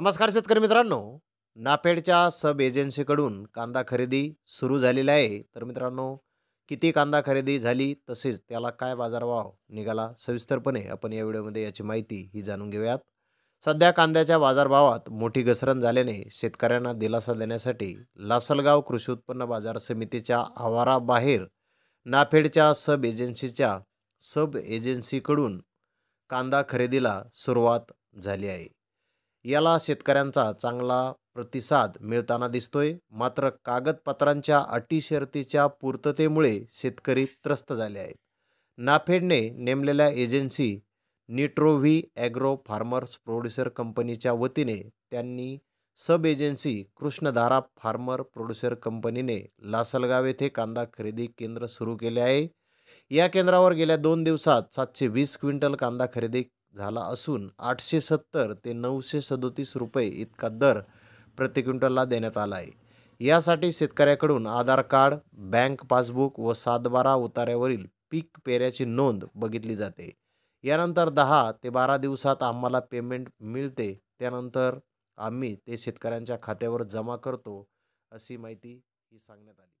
नमस्कार शेतकरी मित्रांनो नाफेडच्या सब एजन्सीकडून कांदा खरेदी सुरू झालेली आहे तर मित्रांनो किती कांदा खरेदी झाली तसेच त्याला काय बाजारभाव निघाला सविस्तरपणे आपण या व्हिडिओमध्ये याची माहिती ही जाणून घेऊयात सध्या कांद्याच्या बाजारभावात मोठी घसरण झाल्याने शेतकऱ्यांना दिलासा देण्यासाठी लासलगाव कृषी उत्पन्न बाजार समितीच्या आवाराबाहेर नाफेडच्या सब एजन्सीच्या सब एजन्सीकडून कांदा खरेदीला सुरुवात झाली आहे याला शेतकऱ्यांचा चांगला प्रतिसाद मिळताना दिसतोय मात्र कागदपत्रांच्या अटी शर्तीच्या पूर्ततेमुळे शेतकरी त्रस्त झाले आहेत नाफेडने नेमलेल्या एजन्सी निट्रोव्ही ॲग्रो फार्मर्स प्रोड्युसर कंपनीच्या वतीने त्यांनी sub agency Krishnadhara farmer producer कंपनीने लासलगाव येथे कांदा खरेदी केंद्र सुरू केले आहे या केंद्रावर गेल्या दोन दिवसात सातशे वीस क्विंटल कांदा खरेदी झाला असून आठशे सत्तर ते नऊशे सदोतीस रुपये इतका दर प्रति क्विंटलला देण्यात आला आहे यासाठी शेतकऱ्याकडून आधार कार्ड बँक पासबुक व सातबारा उतार्यावरील पीक पेऱ्याची नोंद बघितली जाते यानंतर दहा ते बारा दिवसात आम्हाला पेमेंट मिळते त्यानंतर आम्ही ते शेतकऱ्यांच्या खात्यावर जमा करतो अशी माहिती ही सांगण्यात आली